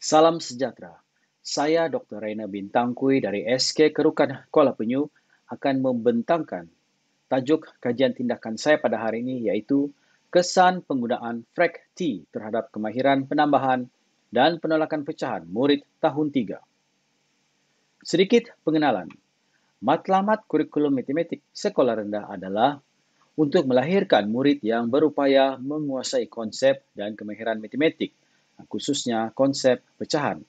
Salam sejahtera. Saya Dr. Raina Bintangkui dari SK Kerukan Kuala Penyu akan membentangkan tajuk kajian tindakan saya pada hari ini iaitu kesan penggunaan frac T terhadap kemahiran penambahan dan penolakan pecahan murid tahun 3. Sedikit pengenalan. Matlamat kurikulum matematik sekolah rendah adalah untuk melahirkan murid yang berupaya menguasai konsep dan kemahiran matematik, khususnya konsep pecahan.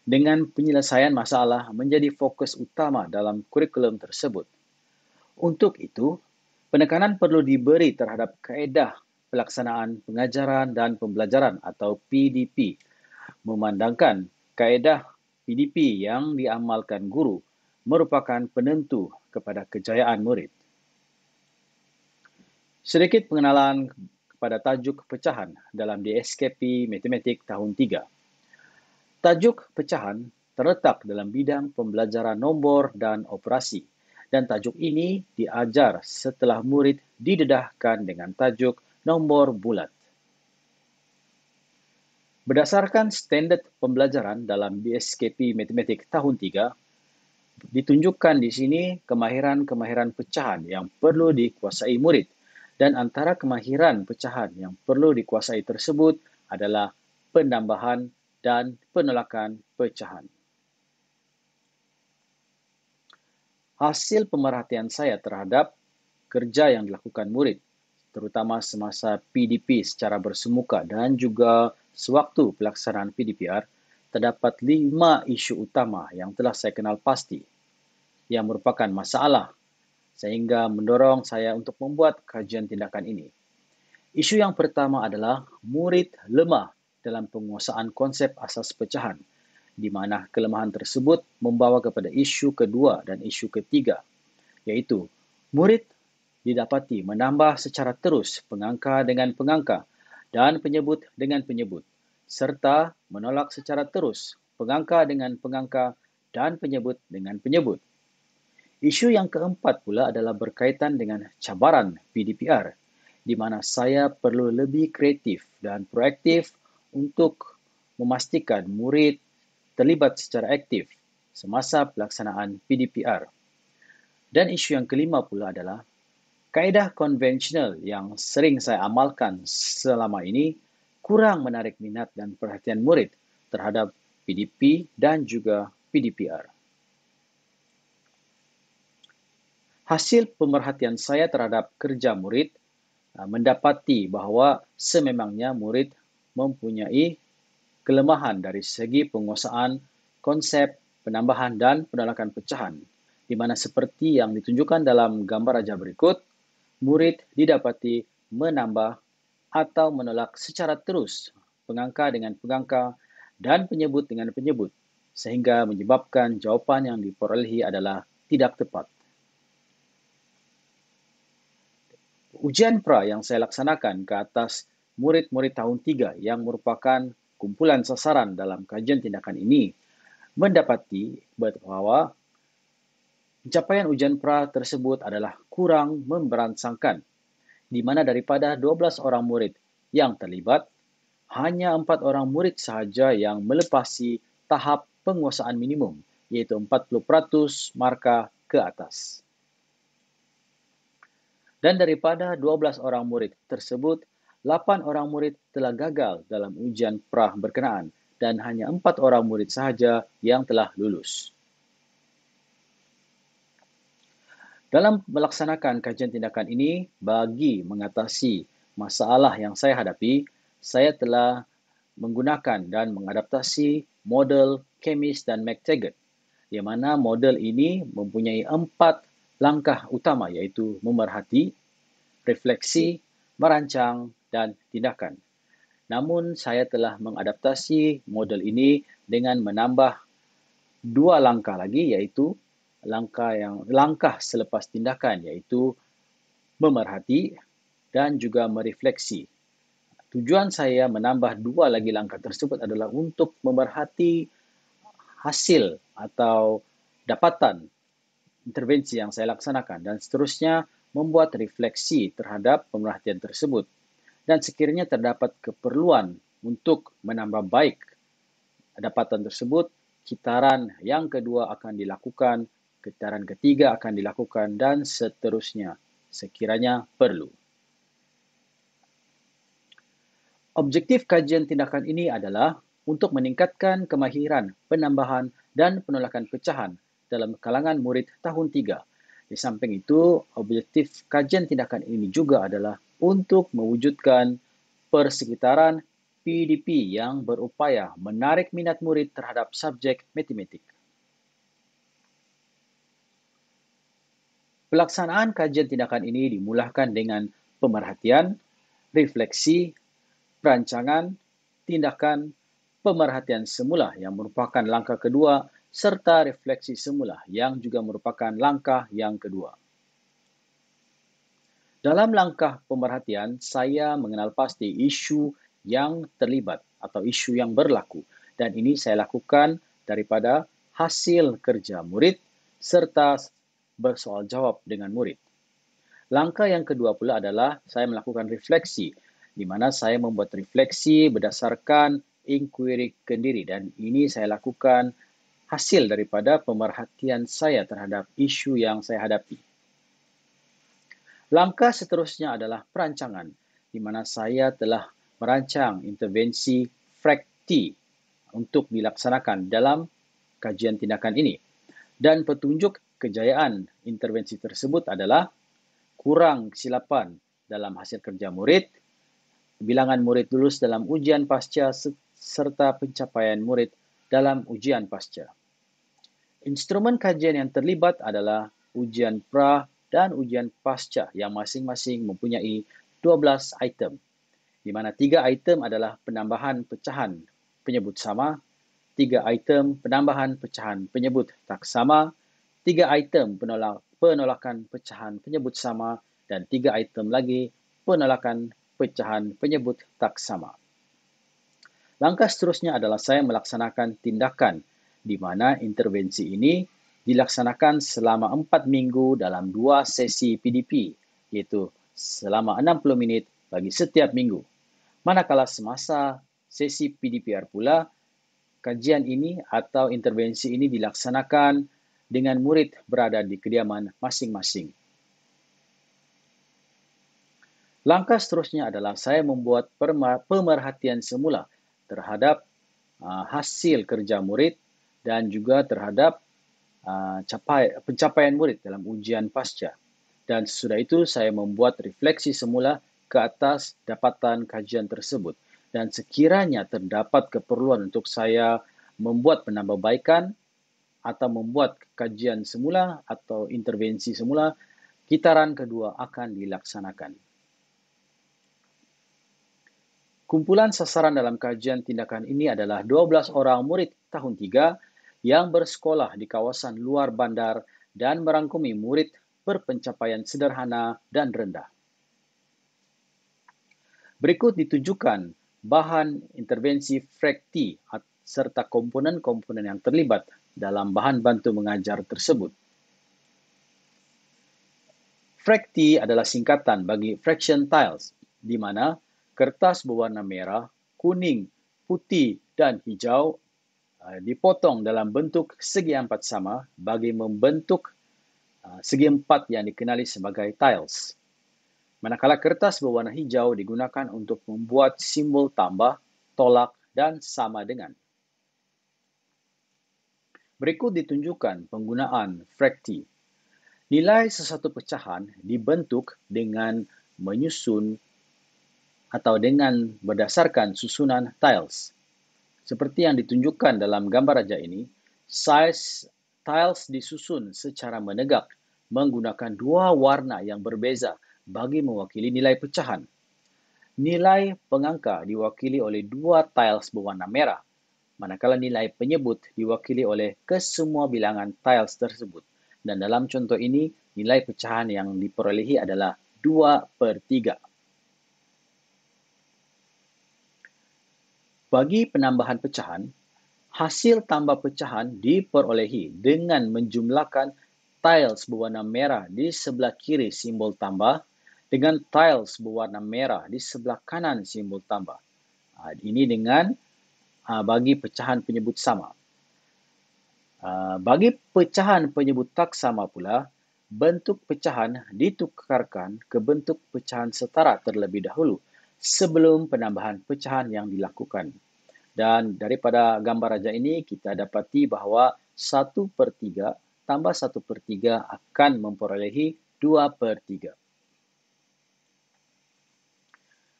Dengan penyelesaian masalah menjadi fokus utama dalam kurikulum tersebut. Untuk itu, penekanan perlu diberi terhadap kaedah pelaksanaan pengajaran dan pembelajaran atau PDP, memandangkan kaedah PDP yang diamalkan guru merupakan penentu kepada kejayaan murid. Sedikit pengenalan kepada tajuk pecahan dalam DSKP Matematik tahun 3. Tajuk pecahan terletak dalam bidang pembelajaran nombor dan operasi dan tajuk ini diajar setelah murid didedahkan dengan tajuk nombor bulat. Berdasarkan standard pembelajaran dalam BSKP Matematik tahun 3, ditunjukkan di sini kemahiran-kemahiran pecahan yang perlu dikuasai murid. Dan antara kemahiran pecahan yang perlu dikuasai tersebut adalah penambahan dan penolakan pecahan. Hasil pemerhatian saya terhadap kerja yang dilakukan murid terutama semasa PDP secara bersemuka dan juga sewaktu pelaksanaan PDPR, terdapat lima isu utama yang telah saya kenal pasti yang merupakan masalah sehingga mendorong saya untuk membuat kajian tindakan ini. Isu yang pertama adalah murid lemah dalam penguasaan konsep asas pecahan di mana kelemahan tersebut membawa kepada isu kedua dan isu ketiga yaitu murid didapati menambah secara terus pengangka dengan pengangka dan penyebut dengan penyebut serta menolak secara terus pengangka dengan pengangka dan penyebut dengan penyebut. Isu yang keempat pula adalah berkaitan dengan cabaran PDPR di mana saya perlu lebih kreatif dan proaktif untuk memastikan murid terlibat secara aktif semasa pelaksanaan PDPR. Dan isu yang kelima pula adalah kaedah konvensional yang sering saya amalkan selama ini kurang menarik minat dan perhatian murid terhadap PDP dan juga PDPR. Hasil pemerhatian saya terhadap kerja murid eh, mendapati bahawa sememangnya murid mempunyai kelemahan dari segi penguasaan konsep penambahan dan penolakan pecahan di mana seperti yang ditunjukkan dalam gambar aja berikut murid didapati menambah atau menolak secara terus pengangka dengan pengangka dan penyebut dengan penyebut sehingga menyebabkan jawapan yang diperolehi adalah tidak tepat. Ujian pra yang saya laksanakan ke atas murid-murid tahun 3 yang merupakan kumpulan sasaran dalam kajian tindakan ini mendapati bahawa Capaian ujian pra tersebut adalah kurang memberansangkan, di mana daripada 12 orang murid yang terlibat, hanya 4 orang murid sahaja yang melepasi tahap penguasaan minimum, iaitu 40% markah ke atas. Dan daripada 12 orang murid tersebut, 8 orang murid telah gagal dalam ujian prah berkenaan dan hanya 4 orang murid sahaja yang telah lulus. Dalam melaksanakan kajian tindakan ini bagi mengatasi masalah yang saya hadapi, saya telah menggunakan dan mengadaptasi model Chemist dan McTaggart di mana model ini mempunyai empat langkah utama iaitu memerhati, refleksi, merancang dan tindakan. Namun saya telah mengadaptasi model ini dengan menambah dua langkah lagi iaitu langkah yang langkah selepas tindakan iaitu memerhati dan juga merefleksi. Tujuan saya menambah dua lagi langkah tersebut adalah untuk memerhati hasil atau dapatan intervensi yang saya laksanakan dan seterusnya membuat refleksi terhadap pemerhatian tersebut dan sekiranya terdapat keperluan untuk menambah baik dapatan tersebut kitaran yang kedua akan dilakukan getaran ketiga akan dilakukan dan seterusnya sekiranya perlu. Objektif kajian tindakan ini adalah untuk meningkatkan kemahiran penambahan dan penolakan pecahan dalam kalangan murid tahun 3. Di samping itu, objektif kajian tindakan ini juga adalah untuk mewujudkan persekitaran PDP yang berupaya menarik minat murid terhadap subjek matematik. Pelaksanaan kajian tindakan ini dimulakan dengan pemerhatian, refleksi, perancangan, tindakan, pemerhatian semula yang merupakan langkah kedua serta refleksi semula yang juga merupakan langkah yang kedua. Dalam langkah pemerhatian, saya mengenal pasti isu yang terlibat atau isu yang berlaku dan ini saya lakukan daripada hasil kerja murid serta bersoal jawab dengan murid. Langkah yang kedua pula adalah saya melakukan refleksi di mana saya membuat refleksi berdasarkan inquiry kendiri dan ini saya lakukan hasil daripada pemerhatian saya terhadap isu yang saya hadapi. Langkah seterusnya adalah perancangan di mana saya telah merancang intervensi frakti untuk dilaksanakan dalam kajian tindakan ini dan petunjuk kejayaan intervensi tersebut adalah kurang kesilapan dalam hasil kerja murid, bilangan murid lulus dalam ujian pasca serta pencapaian murid dalam ujian pasca. Instrumen kajian yang terlibat adalah ujian pra dan ujian pasca yang masing-masing mempunyai 12 item di mana 3 item adalah penambahan pecahan penyebut sama, 3 item penambahan pecahan penyebut tak sama, tiga item penolak, penolakan pecahan penyebut sama dan tiga item lagi penolakan pecahan penyebut tak sama. Langkah seterusnya adalah saya melaksanakan tindakan di mana intervensi ini dilaksanakan selama empat minggu dalam dua sesi PDP iaitu selama 60 minit bagi setiap minggu. Manakala semasa sesi PDPR pula, kajian ini atau intervensi ini dilaksanakan dengan murid berada di kediaman masing-masing. Langkah seterusnya adalah saya membuat pemerhatian semula terhadap ah, hasil kerja murid dan juga terhadap ah, pencapaian murid dalam ujian pasca. Dan sesudah itu saya membuat refleksi semula ke atas dapatan kajian tersebut. Dan sekiranya terdapat keperluan untuk saya membuat penambahbaikan atau membuat kajian semula atau intervensi semula, kitaran kedua akan dilaksanakan. Kumpulan sasaran dalam kajian tindakan ini adalah 12 orang murid tahun 3 yang bersekolah di kawasan luar bandar dan merangkumi murid berpencapaian sederhana dan rendah. Berikut ditujukan bahan intervensi frekti serta komponen-komponen yang terlibat dalam bahan bantu mengajar tersebut. Fracti adalah singkatan bagi fraction tiles di mana kertas berwarna merah, kuning, putih dan hijau eh, dipotong dalam bentuk segi empat sama bagi membentuk eh, segi empat yang dikenali sebagai tiles. Manakala kertas berwarna hijau digunakan untuk membuat simbol tambah, tolak dan sama dengan. Berikut ditunjukkan penggunaan frakti. Nilai sesuatu pecahan dibentuk dengan menyusun atau dengan berdasarkan susunan tiles. Seperti yang ditunjukkan dalam gambar raja ini, size tiles disusun secara menegak menggunakan dua warna yang berbeza bagi mewakili nilai pecahan. Nilai pengangka diwakili oleh dua tiles berwarna merah manakala nilai penyebut diwakili oleh kesemua bilangan tiles tersebut. Dan dalam contoh ini, nilai pecahan yang diperolehi adalah 2 per 3. Bagi penambahan pecahan, hasil tambah pecahan diperolehi dengan menjumlahkan tiles berwarna merah di sebelah kiri simbol tambah dengan tiles berwarna merah di sebelah kanan simbol tambah. Ha, ini dengan Ha, bagi pecahan penyebut sama. Ha, bagi pecahan penyebut tak sama pula, bentuk pecahan ditukarkan ke bentuk pecahan setara terlebih dahulu sebelum penambahan pecahan yang dilakukan. Dan daripada gambar raja ini, kita dapati bahawa 1 per 3 tambah 1 per 3 akan memperolehi 2 per 3.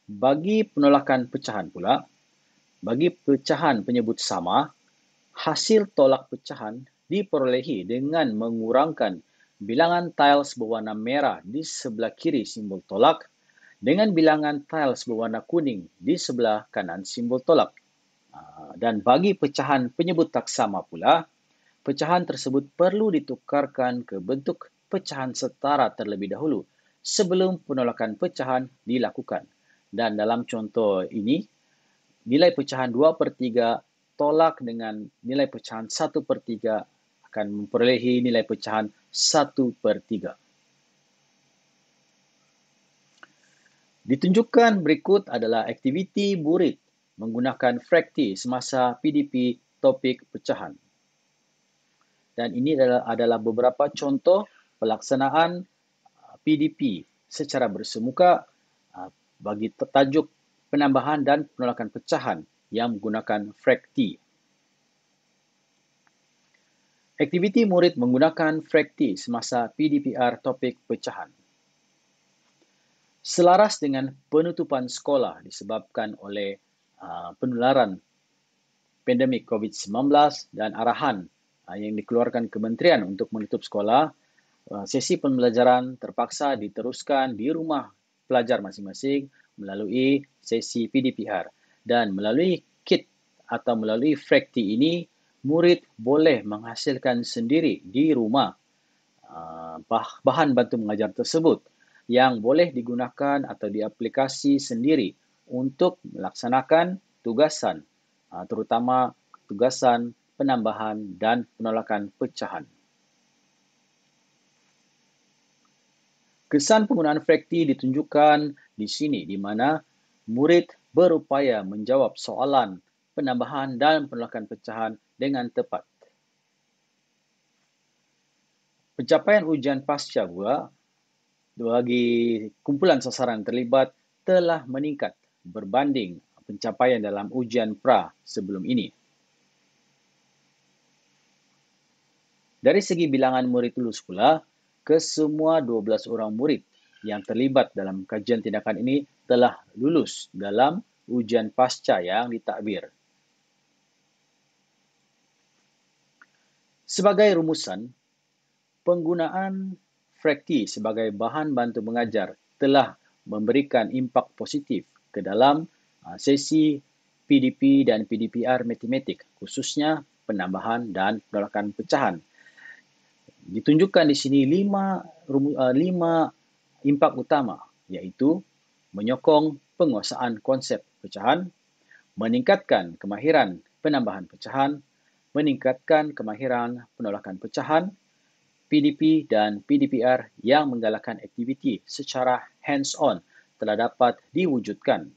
Bagi penolakan pecahan pula, bagi pecahan penyebut sama, hasil tolak pecahan diperolehi dengan mengurangkan bilangan tiles berwarna merah di sebelah kiri simbol tolak dengan bilangan tiles berwarna kuning di sebelah kanan simbol tolak. Ah, dan bagi pecahan penyebut tak sama pula, pecahan tersebut perlu ditukarkan ke bentuk pecahan setara terlebih dahulu sebelum penolakan pecahan dilakukan. Dan dalam contoh ini, nilai pecahan 2 per 3 tolak dengan nilai pecahan 1 per 3 akan memperolehi nilai pecahan 1 per 3. Ditunjukkan berikut adalah aktiviti burit menggunakan frakti semasa PDP topik pecahan. Dan ini adalah, adalah beberapa contoh pelaksanaan PDP secara bersemuka ah, bagi tajuk penambahan dan penolakan pecahan yang menggunakan frekti. Aktiviti murid menggunakan frekti semasa PDPR topik pecahan. Selaras dengan penutupan sekolah disebabkan oleh uh, penularan pandemik COVID-19 dan arahan uh, yang dikeluarkan kementerian untuk menutup sekolah, uh, sesi pembelajaran terpaksa diteruskan di rumah pelajar masing-masing melalui sesi PDPR dan melalui kit atau melalui frekti ini murid boleh menghasilkan sendiri di rumah uh, bahan bantu mengajar tersebut yang boleh digunakan atau diaplikasi sendiri untuk melaksanakan tugasan uh, terutama tugasan penambahan dan penolakan pecahan Kesan penggunaan frakti ditunjukkan di sini di mana murid berupaya menjawab soalan penambahan dan penolakan pecahan dengan tepat. Pencapaian ujian pasca gua bagi kumpulan sasaran terlibat telah meningkat berbanding pencapaian dalam ujian pra sebelum ini. Dari segi bilangan murid lulus pula, kesemua 12 orang murid yang terlibat dalam kajian tindakan ini telah lulus dalam ujian pasca yang ditakbir. Sebagai rumusan, penggunaan frekti sebagai bahan bantu mengajar telah memberikan impak positif ke dalam ah, sesi PDP dan PDPR matematik, khususnya penambahan dan penolakan pecahan ditunjukkan di sini lima eh, lima impak utama iaitu menyokong penguasaan konsep pecahan, meningkatkan kemahiran penambahan pecahan, meningkatkan kemahiran penolakan pecahan, PDP dan PDPR yang menggalakkan aktiviti secara hands-on telah dapat diwujudkan.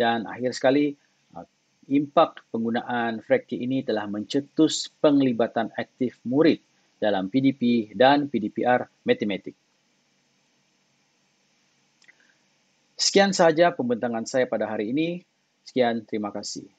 Dan akhir sekali, eh, impak penggunaan fraktur ini telah mencetus penglibatan aktif murid dalam PDP dan PDPR matematik. Sekian saja pembentangan saya pada hari ini. Sekian, terima kasih.